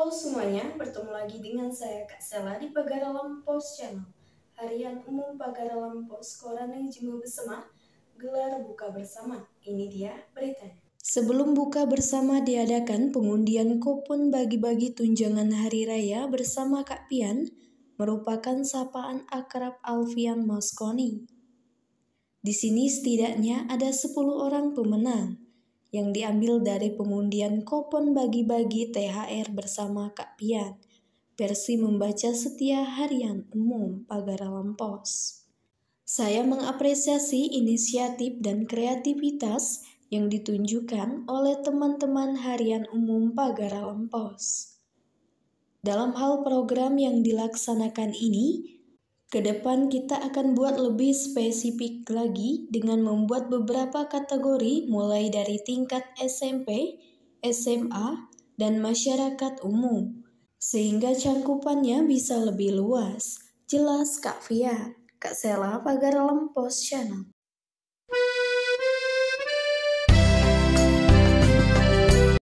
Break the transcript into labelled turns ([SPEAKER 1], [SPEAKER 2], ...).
[SPEAKER 1] Halo semuanya, bertemu lagi dengan saya Kak Sela di pagar Pos Channel. Harian Umum pagar Pos Koran yang Jimu bersama gelar buka bersama. Ini dia beritanya. Sebelum buka bersama diadakan pengundian kupon bagi-bagi tunjangan hari raya bersama Kak Pian merupakan sapaan akrab Alfian Mosconi. Di sini setidaknya ada 10 orang pemenang yang diambil dari pengundian kupon bagi-bagi THR bersama Kak Pian. Versi membaca setia harian umum alam Pos. Saya mengapresiasi inisiatif dan kreativitas yang ditunjukkan oleh teman-teman harian umum alam Pos. Dalam hal program yang dilaksanakan ini, Kedepan kita akan buat lebih spesifik lagi dengan membuat beberapa kategori mulai dari tingkat SMP, SMA, dan masyarakat umum. Sehingga cangkupannya bisa lebih luas. Jelas Kak Fia, Kak Sela Pagar Lempos Channel.